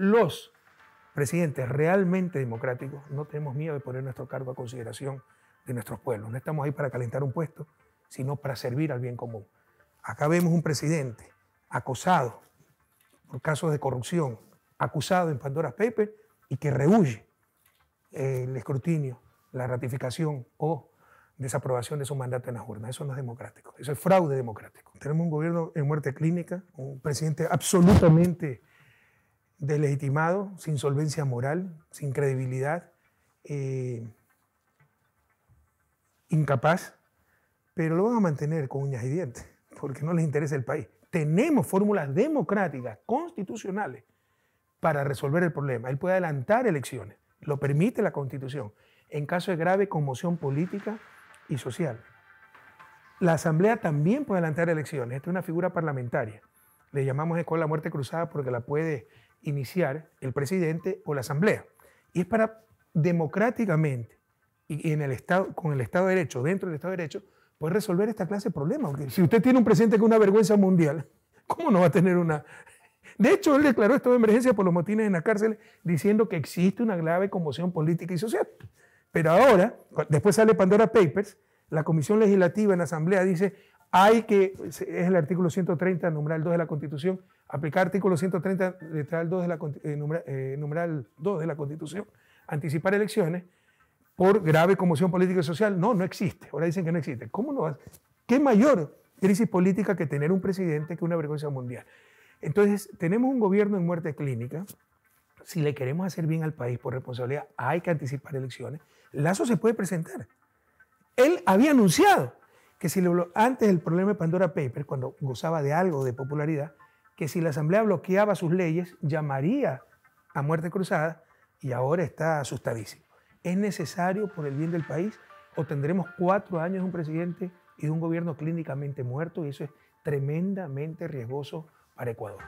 los presidentes realmente democráticos no tenemos miedo de poner nuestro cargo a consideración de nuestros pueblos. No estamos ahí para calentar un puesto, sino para servir al bien común. Acá vemos un presidente acosado por casos de corrupción, acusado en Pandora Papers y que rehuye el escrutinio, la ratificación o desaprobación de su mandato en las urnas. Eso no es democrático, eso es fraude democrático. Tenemos un gobierno en muerte clínica, un presidente absolutamente deslegitimado, sin solvencia moral, sin credibilidad, eh, incapaz, pero lo van a mantener con uñas y dientes, porque no les interesa el país. Tenemos fórmulas democráticas, constitucionales, para resolver el problema. Él puede adelantar elecciones, lo permite la constitución, en caso de grave conmoción política y social. La Asamblea también puede adelantar elecciones, esta es una figura parlamentaria. Le llamamos escuela muerte cruzada porque la puede iniciar el presidente o la asamblea. Y es para democráticamente y en el estado, con el Estado de Derecho, dentro del Estado de Derecho, poder resolver esta clase de problemas. si usted tiene un presidente con una vergüenza mundial, ¿cómo no va a tener una? De hecho, él declaró estado de emergencia por los motines en la cárcel, diciendo que existe una grave conmoción política y social. Pero ahora, después sale Pandora Papers, la Comisión Legislativa en la Asamblea dice, hay que, es el artículo 130, numeral 2 de la Constitución, aplicar artículo 130, literal 2 de la, eh, numeral, 2 eh, de la Constitución, anticipar elecciones por grave conmoción política y social. No, no existe. Ahora dicen que no existe. ¿Cómo no? ¿Qué mayor crisis política que tener un presidente que una vergüenza mundial? Entonces, tenemos un gobierno en muerte clínica. Si le queremos hacer bien al país por responsabilidad, hay que anticipar elecciones. Lazo se puede presentar. Él había anunciado que si lo, antes el problema de Pandora paper cuando gozaba de algo de popularidad, que si la Asamblea bloqueaba sus leyes, llamaría a muerte cruzada y ahora está asustadísimo. ¿Es necesario por el bien del país o tendremos cuatro años de un presidente y de un gobierno clínicamente muerto? Y eso es tremendamente riesgoso para Ecuador.